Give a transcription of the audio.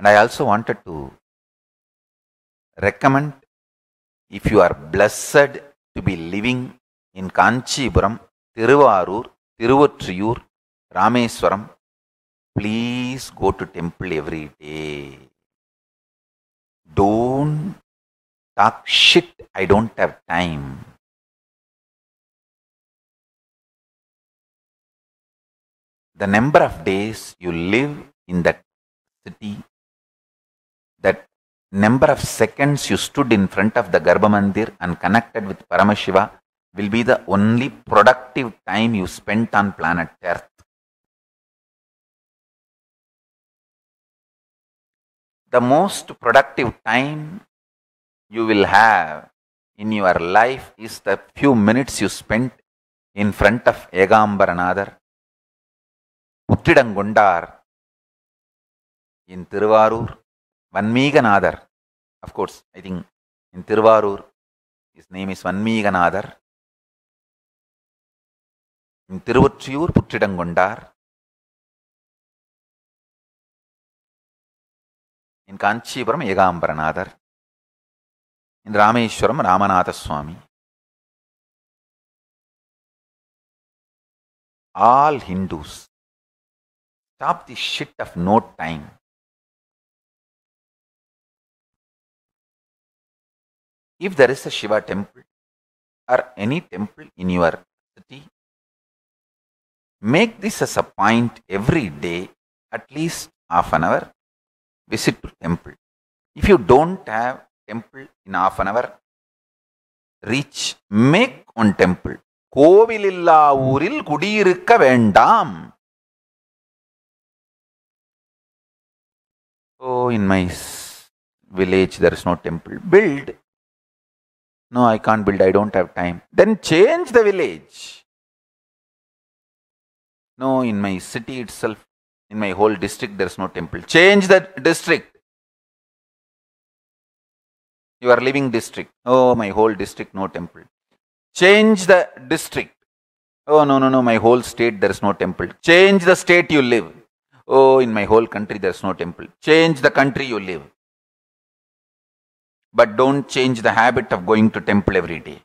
And I also wanted to recommend if you are blessed to be living in Kanchipuram, Tiruvarur, Tiruvatriyur, Rameswaram, please go to temple every day. Don't talk shit, I don't have time. The number of days you live in that city number of seconds you stood in front of the Garbhamandir and connected with Paramashiva will be the only productive time you spent on planet Earth. The most productive time you will have in your life is the few minutes you spent in front of Egambaranadar, Puttidangundar, in Tiruvarur, Vanmiganadar. Of course I think in Tiruvarur is name is Vanmiganadar in Thiruvottiyur Puttidangondar in Kanchipuram Ekambaranathar in Rameswaram Ramanatha Swamy all Hindus stop the shit of no time If there is a Shiva temple or any temple in your city, make this as a point every day, at least half an hour, visit to temple. If you don't have temple in half an hour, reach make one temple. கோவிலில்லா kudi குடியிருக்க vendam. So in my village there is no temple. Build no, I can't build, I don't have time. Then change the village. No, in my city itself, in my whole district, there's no temple. Change the district. You are living district. Oh, my whole district, no temple. Change the district. Oh, no, no, no, my whole state, there is no temple. Change the state you live. Oh, in my whole country, there is no temple. Change the country you live but don't change the habit of going to temple every day.